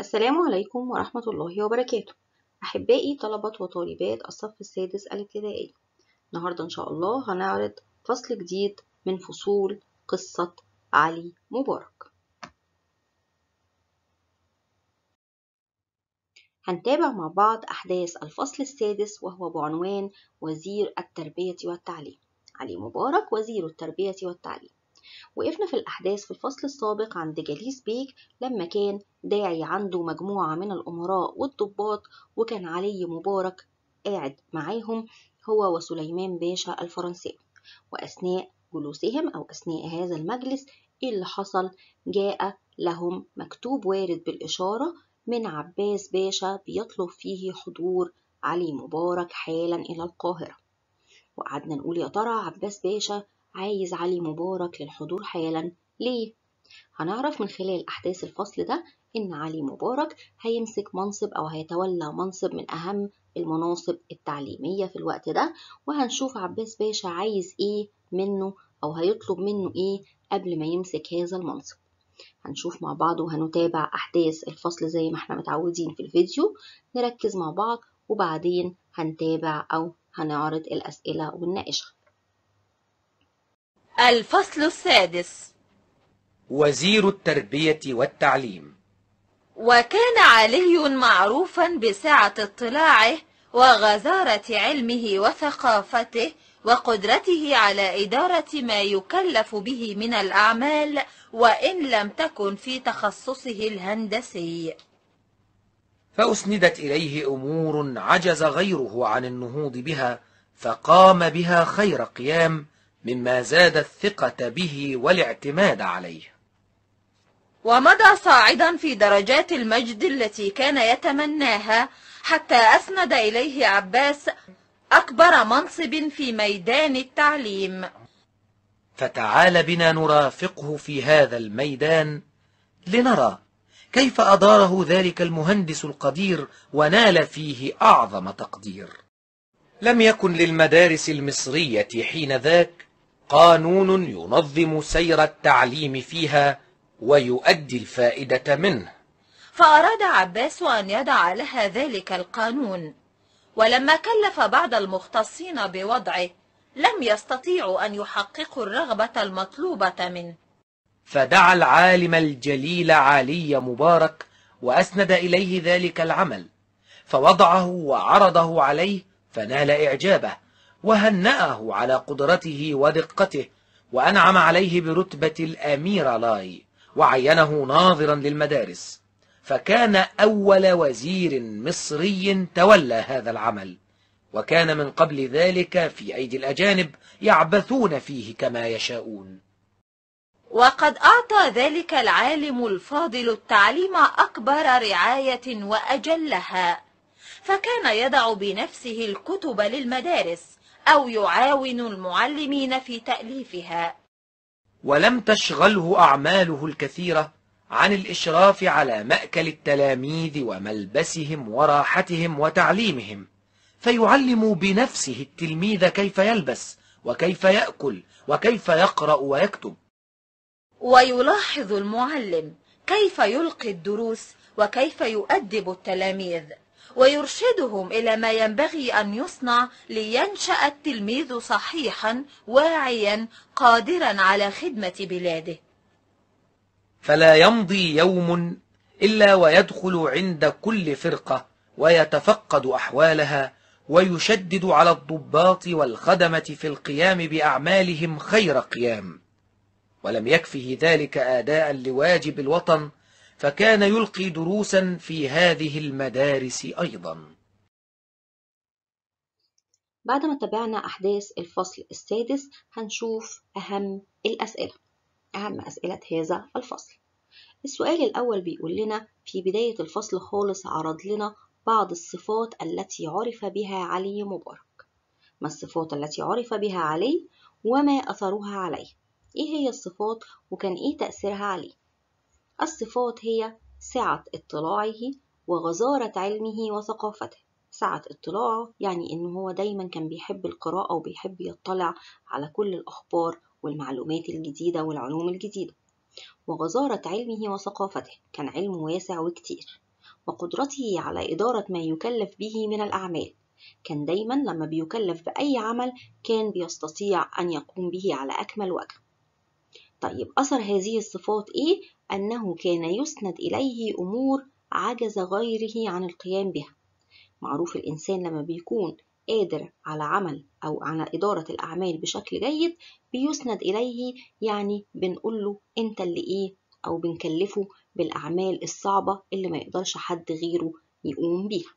السلام عليكم ورحمة الله وبركاته أحبائي طلبة وطالبات الصف السادس الابتدائي النهاردة إن شاء الله هنعرض فصل جديد من فصول قصة علي مبارك هنتابع مع بعض أحداث الفصل السادس وهو بعنوان وزير التربية والتعليم علي مبارك وزير التربية والتعليم وقفنا في الأحداث في الفصل السابق عند جليس بيك لما كان داعي عنده مجموعة من الأمراء والضباط وكان علي مبارك قاعد معاهم هو وسليمان باشا الفرنسي وأثناء جلوسهم أو أثناء هذا المجلس إيه اللي حصل جاء لهم مكتوب وارد بالإشارة من عباس باشا بيطلب فيه حضور علي مبارك حالا إلى القاهرة وقعدنا نقول يا ترى عباس باشا عايز علي مبارك للحضور حالا ليه؟ هنعرف من خلال أحداث الفصل ده إن علي مبارك هيمسك منصب أو هيتولى منصب من أهم المناصب التعليمية في الوقت ده وهنشوف عباس باشا عايز إيه منه أو هيطلب منه إيه قبل ما يمسك هذا المنصب هنشوف مع بعض وهنتابع أحداث الفصل زي ما احنا متعودين في الفيديو نركز مع بعض وبعدين هنتابع أو هنعرض الأسئلة ونناقشها الفصل السادس وزير التربية والتعليم وكان علي معروفا بسعة اطلاعه وغزارة علمه وثقافته وقدرته على إدارة ما يكلف به من الأعمال وإن لم تكن في تخصصه الهندسي فأسندت إليه أمور عجز غيره عن النهوض بها فقام بها خير قيام مما زاد الثقة به والاعتماد عليه ومضى صاعدا في درجات المجد التي كان يتمناها حتى أسند إليه عباس أكبر منصب في ميدان التعليم فتعال بنا نرافقه في هذا الميدان لنرى كيف أداره ذلك المهندس القدير ونال فيه أعظم تقدير لم يكن للمدارس المصرية حين ذاك قانون ينظم سير التعليم فيها ويؤدي الفائدة منه فأراد عباس أن يضع لها ذلك القانون ولما كلف بعض المختصين بوضعه لم يستطيعوا أن يحققوا الرغبة المطلوبة منه فدعا العالم الجليل علي مبارك وأسند إليه ذلك العمل فوضعه وعرضه عليه فنال إعجابه وهنأه على قدرته ودقته وأنعم عليه برتبة الأمير لاي وعينه ناظرا للمدارس فكان أول وزير مصري تولى هذا العمل وكان من قبل ذلك في أيدي الأجانب يعبثون فيه كما يشاءون وقد أعطى ذلك العالم الفاضل التعليم أكبر رعاية وأجلها فكان يضع بنفسه الكتب للمدارس أو يعاون المعلمين في تأليفها ولم تشغله أعماله الكثيرة عن الإشراف على مأكل التلاميذ وملبسهم وراحتهم وتعليمهم فيعلم بنفسه التلميذ كيف يلبس وكيف يأكل وكيف يقرأ ويكتب ويلاحظ المعلم كيف يلقي الدروس وكيف يؤدب التلاميذ ويرشدهم إلى ما ينبغي أن يصنع لينشأ التلميذ صحيحا واعيا قادرا على خدمة بلاده فلا يمضي يوم إلا ويدخل عند كل فرقة ويتفقد أحوالها ويشدد على الضباط والخدمة في القيام بأعمالهم خير قيام ولم يكفه ذلك آداء لواجب الوطن فكان يلقي دروسا في هذه المدارس أيضا بعد ما تابعنا أحداث الفصل السادس هنشوف أهم الأسئلة أهم أسئلة هذا الفصل السؤال الأول بيقول لنا في بداية الفصل خالص عرض لنا بعض الصفات التي عرف بها علي مبارك ما الصفات التي عرف بها علي وما أثرها عليه إيه هي الصفات وكان إيه تأثيرها عليه الصفات هي سعة اطلاعه وغزارة علمه وثقافته سعة اطلاعه يعني إن هو دايما كان بيحب القراءة وبيحب يطلع على كل الأخبار والمعلومات الجديدة والعلوم الجديدة وغزارة علمه وثقافته كان علمه واسع وكتير وقدرته على إدارة ما يكلف به من الأعمال كان دايما لما بيكلف بأي عمل كان بيستطيع أن يقوم به على أكمل وجه طيب أثر هذه الصفات إيه؟ أنه كان يسند إليه أمور عجز غيره عن القيام بها معروف الإنسان لما بيكون قادر على عمل أو على إدارة الأعمال بشكل جيد بيسند إليه يعني بنقول له أنت اللي إيه أو بنكلفه بالأعمال الصعبة اللي ما يقدرش حد غيره يقوم بيها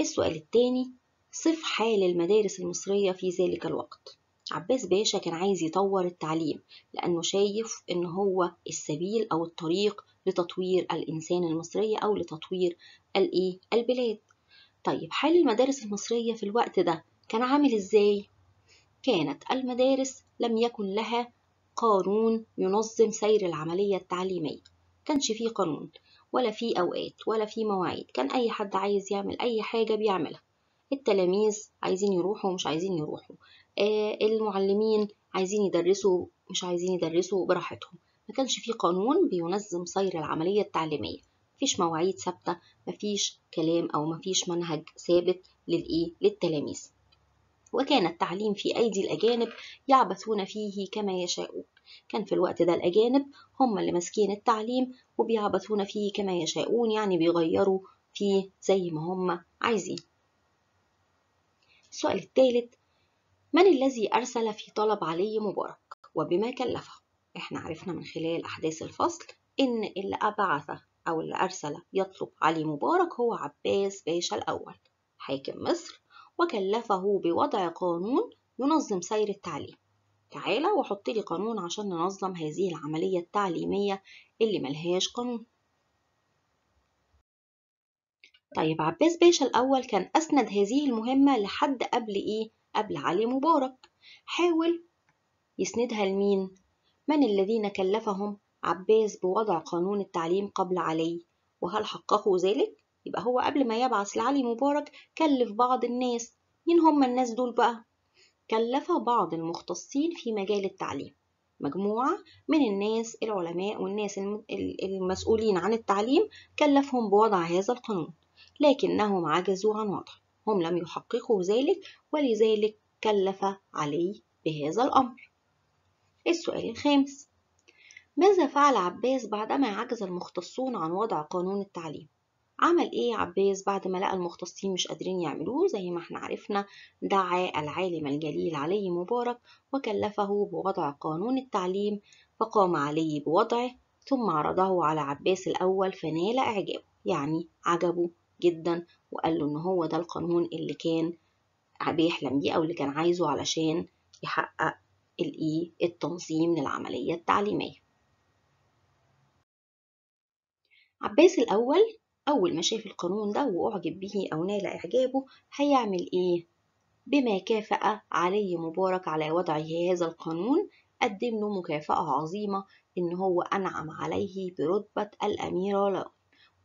السؤال التاني صف حال المدارس المصرية في ذلك الوقت عباس باشا كان عايز يطور التعليم لأنه شايف إن هو السبيل أو الطريق لتطوير الإنسان المصرية أو لتطوير الإيه؟ البلاد طيب حال المدارس المصرية في الوقت ده كان عامل إزاي؟ كانت المدارس لم يكن لها قانون ينظم سير العملية التعليمية كانش فيه قانون ولا فيه أوقات ولا فيه مواعيد كان أي حد عايز يعمل أي حاجة بيعملها التلاميذ عايزين يروحوا ومش عايزين يروحوا آه المعلمين عايزين يدرسوا مش عايزين يدرسوا براحتهم ما كانش في قانون بينظم سير العملية التعليمية مفيش مواعيد ثابتة مفيش كلام أو مفيش منهج ثابت للإيه للتلاميذ وكان التعليم في أيدي الأجانب يعبثون فيه كما يشاءون كان في الوقت ده الأجانب هم اللي ماسكين التعليم وبيعبثون فيه كما يشاءون يعني بيغيروا فيه زي ما هم عايزين السؤال الثالث من الذي أرسل في طلب علي مبارك وبما كلفه؟ إحنا عرفنا من خلال أحداث الفصل إن اللي أبعث أو اللي أرسل يطلب علي مبارك هو عباس باشا الأول حاكم مصر وكلفه بوضع قانون ينظم سير التعليم تعالى وحط لي قانون عشان ننظم هذه العملية التعليمية اللي ملهاش قانون طيب عباس باشا الأول كان أسند هذه المهمة لحد قبل إيه؟ قبل علي مبارك حاول يسندها لمين؟ من الذين كلفهم عباس بوضع قانون التعليم قبل علي وهل حققوا ذلك؟ يبقى هو قبل ما يبعث لعلي مبارك كلف بعض الناس مين هم الناس دول بقى؟ كلف بعض المختصين في مجال التعليم مجموعة من الناس العلماء والناس المسؤولين عن التعليم كلفهم بوضع هذا القانون لكنهم عجزوا عن وضعه هم لم يحققوا ذلك ولذلك كلف علي بهذا الأمر السؤال الخامس ماذا فعل عباس بعدما عجز المختصون عن وضع قانون التعليم؟ عمل ايه عباس بعد ما لقى المختصين مش قادرين يعملوه زي ما احنا عرفنا دعا العالم الجليل علي مبارك وكلفه بوضع قانون التعليم فقام علي بوضعه ثم عرضه على عباس الأول فنال إعجابه يعني عجبه جدا وقال له إن هو ده القانون اللي كان بيحلم بيه أو اللي كان عايزه علشان يحقق الإيه e، التنظيم للعملية التعليمية عباس الأول أول ما شاف القانون ده وأعجب به أو نال إعجابه هيعمل إيه؟ بما كافأ علي مبارك على وضعه هذا القانون قدم له مكافأة عظيمة إن هو أنعم عليه برتبة الأميرة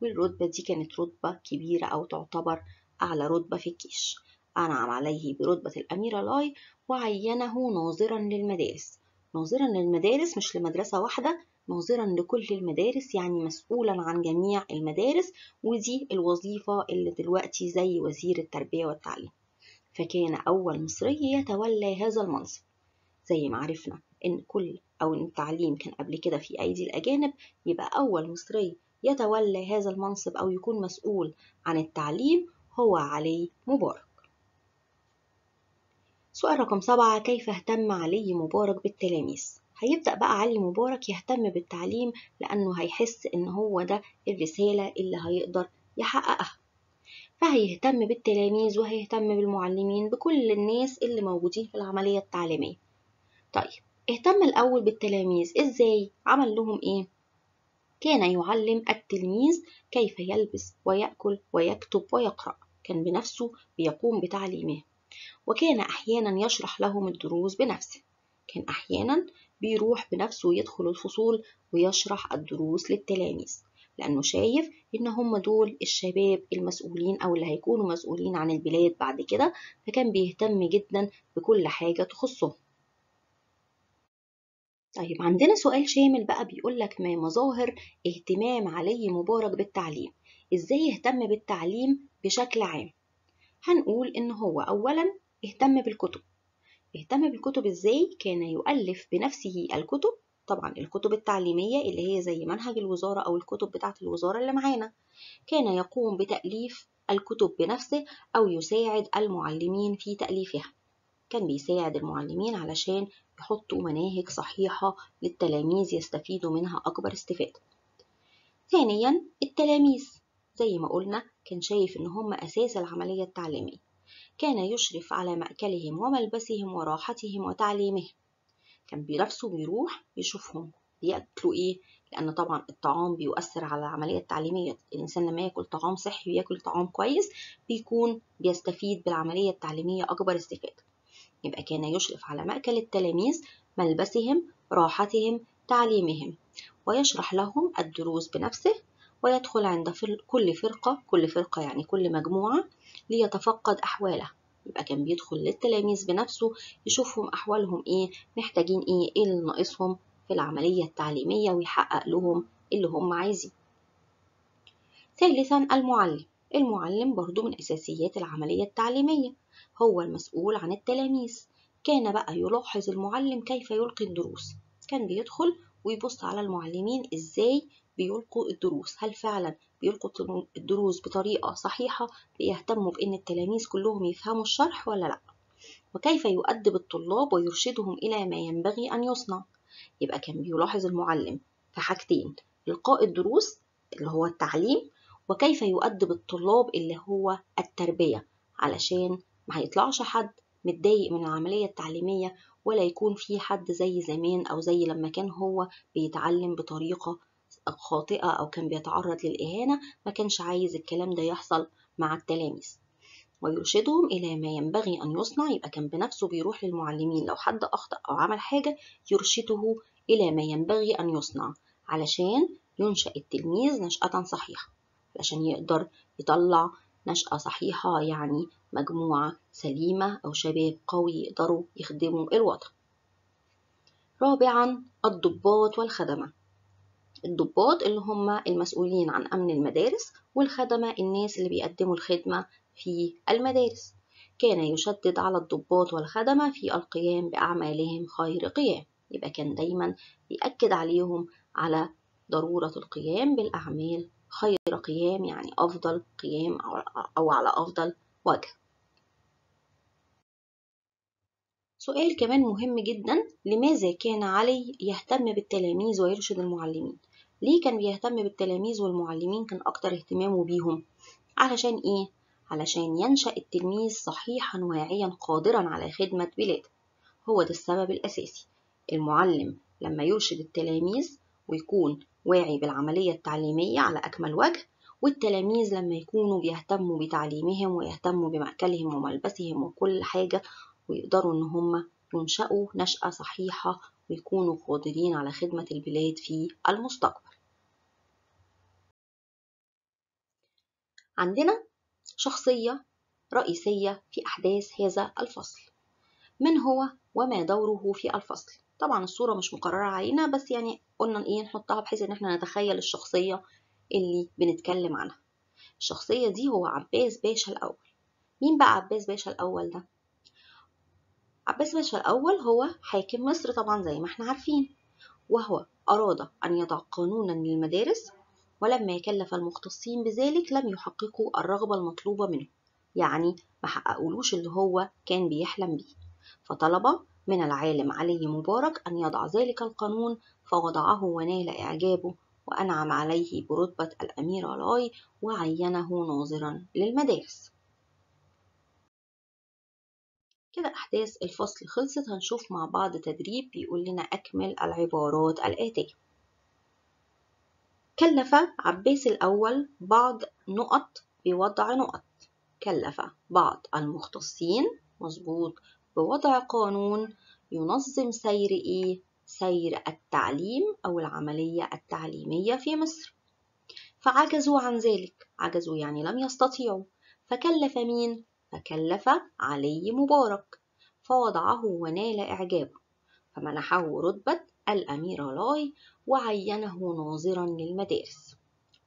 والرتبة دي كانت رتبة كبيرة أو تعتبر أعلى رتبة في الجيش أنعم عليه برتبة الأميرة لاي وعينه ناظرا للمدارس ناظرا للمدارس مش لمدرسة واحدة ناظرا لكل المدارس يعني مسؤولا عن جميع المدارس ودي الوظيفة اللي دلوقتي زي وزير التربية والتعليم فكان أول مصري يتولى هذا المنصب زي ما عرفنا إن كل أو إن التعليم كان قبل كده في أيدي الأجانب يبقى أول مصري يتولى هذا المنصب أو يكون مسؤول عن التعليم هو علي مبارك سؤال رقم سبعة كيف اهتم علي مبارك بالتلاميذ هيبدأ بقى علي مبارك يهتم بالتعليم لأنه هيحس إن هو ده الرسالة اللي هيقدر يحققها فهيهتم بالتلاميذ وهيهتم بالمعلمين بكل الناس اللي موجودين في العملية التعليمية طيب اهتم الأول بالتلاميذ إزاي عمل لهم إيه كان يعلم التلميذ كيف يلبس ويأكل ويكتب ويقرأ كان بنفسه بيقوم بتعليمه وكان أحيانا يشرح لهم الدروس بنفسه كان أحيانا بيروح بنفسه يدخل الفصول ويشرح الدروس للتلاميذ لأنه شايف إن هم دول الشباب المسؤولين أو اللي هيكونوا مسؤولين عن البلاد بعد كده فكان بيهتم جدا بكل حاجة تخصهم طيب عندنا سؤال شامل بقى بيقول لك ما مظاهر اهتمام علي مبارك بالتعليم ازاي اهتم بالتعليم بشكل عام هنقول ان هو اولا اهتم بالكتب اهتم بالكتب ازاي كان يؤلف بنفسه الكتب طبعا الكتب التعليمية اللي هي زي منهج الوزارة أو الكتب بتاعة الوزارة اللي معانا كان يقوم بتأليف الكتب بنفسه أو يساعد المعلمين في تأليفها كان بيساعد المعلمين علشان يحطوا مناهج صحيحة للتلاميذ يستفيدوا منها أكبر استفادة ثانيا التلاميذ زي ما قلنا كان شايف إن هم أساس العملية التعليمية كان يشرف على مأكلهم وملبسهم وراحتهم وتعليمهم كان بنفسه بيروح يشوفهم بياكلوا ايه لان طبعا الطعام بيؤثر على العمليه التعليميه الانسان لما ياكل طعام صحي وياكل طعام كويس بيكون بيستفيد بالعمليه التعليميه اكبر استفاده يبقى كان يشرف على مأكل التلاميذ ملبسهم راحتهم تعليمهم ويشرح لهم الدروس بنفسه ويدخل عند كل فرقة كل فرقة يعني كل مجموعة ليتفقد أحواله يبقى كان بيدخل للتلاميذ بنفسه يشوفهم أحوالهم إيه محتاجين إيه إيه اللي ناقصهم في العملية التعليمية ويحقق لهم اللي هم عايزين ثالثا المعلم المعلم برضو من أساسيات العملية التعليمية هو المسؤول عن التلاميذ كان بقى يلاحظ المعلم كيف يلقي الدروس كان بيدخل ويبص على المعلمين إزاي بيلقوا الدروس هل فعلا بيلقوا الدروس بطريقة صحيحة بيهتموا بأن التلاميذ كلهم يفهموا الشرح ولا لأ وكيف يؤدب الطلاب ويرشدهم إلى ما ينبغي أن يصنع يبقى كان بيلاحظ المعلم في حاجتين إلقاء الدروس اللي هو التعليم وكيف يؤدب الطلاب اللي هو التربية علشان ما هيطلعش حد متضايق من العملية التعليمية ولا يكون في حد زي زمان أو زي لما كان هو بيتعلم بطريقة خاطئة أو كان بيتعرض للإهانة ما كانش عايز الكلام ده يحصل مع التلاميذ ويرشدهم إلى ما ينبغي أن يصنع يبقى كان بنفسه بيروح للمعلمين لو حد أخطأ أو عمل حاجة يرشده إلى ما ينبغي أن يصنع علشان ينشأ التلميذ نشأة صحيحة عشان يقدر يطلع نشأة صحيحة يعني مجموعة سليمة أو شباب قوي يقدروا يخدموا الوطن رابعا الضباط والخدمة الضباط اللي هم المسؤولين عن أمن المدارس والخدمة الناس اللي بيقدموا الخدمة في المدارس كان يشدد على الضباط والخدمة في القيام بأعمالهم خير قيام يبقى كان دايما بيأكد عليهم على ضرورة القيام بالأعمال خير قيام يعني أفضل قيام أو على أفضل وجه سؤال كمان مهم جدا لماذا كان علي يهتم بالتلاميذ ويرشد المعلمين ليه كان بيهتم بالتلاميذ والمعلمين كان أكتر اهتمامه بيهم علشان إيه؟ علشان ينشأ التلميذ صحيحا واعيا قادرا على خدمة بلاده هو ده السبب الأساسي المعلم لما يرشد التلاميذ ويكون واعي بالعملية التعليمية على أكمل وجه والتلاميذ لما يكونوا بيهتموا بتعليمهم ويهتموا بمأكلهم وملبسهم وكل حاجة ويقدروا إن هم ينشأوا نشأة صحيحة ويكونوا قادرين على خدمة البلاد في المستقبل عندنا شخصية رئيسية في أحداث هذا الفصل من هو وما دوره في الفصل طبعا الصورة مش مقررة علينا بس يعني قلنا ايه نحطها بحيث ان احنا نتخيل الشخصية اللي بنتكلم عنها الشخصية دي هو عباس باشا الأول مين بقى عباس باشا الأول ده؟ عباس باشا الأول هو حاكم مصر طبعا زي ما احنا عارفين وهو أراد أن يضع قانونا للمدارس ولما يكلف المختصين بذلك لم يحققوا الرغبة المطلوبة منه يعني ما حققولوش اللي هو كان بيحلم بيه فطلب من العالم علي مبارك أن يضع ذلك القانون فوضعه ونال إعجابه وأنعم عليه برتبة الأمير راي وعينه ناظرا للمدارس كده أحداث الفصل خلصت هنشوف مع بعض تدريب بيقول لنا أكمل العبارات الآتية كلف عباس الأول بعض نقط بوضع نقط كلف بعض المختصين مظبوط بوضع قانون ينظم سير إيه؟ سير التعليم أو العملية التعليمية في مصر فعجزوا عن ذلك عجزوا يعني لم يستطيعوا فكلف مين؟ فكلف علي مبارك فوضعه ونال إعجابه فمنحه رتبة الأميرة لاي وعينه ناظرا للمدارس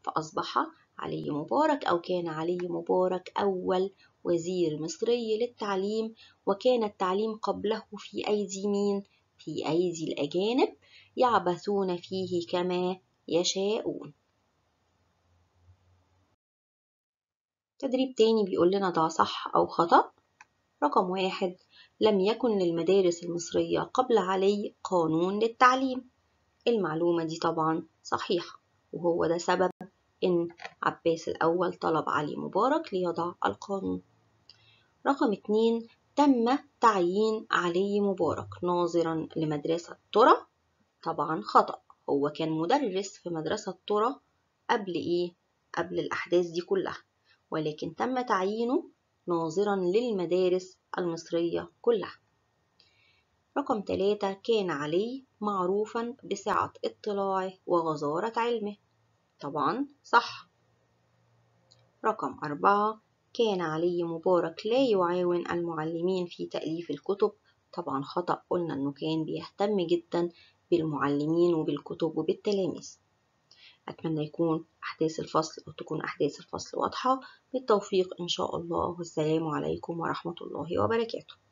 فأصبح علي مبارك أو كان علي مبارك أول وزير مصري للتعليم وكان التعليم قبله في أيدي مين؟ في أيدي الأجانب يعبثون فيه كما يشاءون تدريب تاني بيقول لنا ده صح أو خطأ رقم واحد لم يكن للمدارس المصرية قبل علي قانون للتعليم المعلومة دي طبعا صحيحة وهو ده سبب إن عباس الأول طلب علي مبارك ليضع القانون رقم اتنين تم تعيين علي مبارك ناظرا لمدرسة ترى طبعا خطأ هو كان مدرس في مدرسة ترى قبل إيه؟ قبل الأحداث دي كلها ولكن تم تعيينه ناظرا للمدارس المصرية كلها رقم تلاتة كان علي معروفا بسعة اطلاعه وغزارة علمه طبعا صح رقم أربعة كان علي مبارك لا يعاون المعلمين في تأليف الكتب طبعا خطأ قلنا أنه كان بيهتم جدا بالمعلمين وبالكتب وبالتلاميذ أتمنى يكون أحداث الفصل وتكون أحداث الفصل واضحة بالتوفيق إن شاء الله والسلام عليكم ورحمة الله وبركاته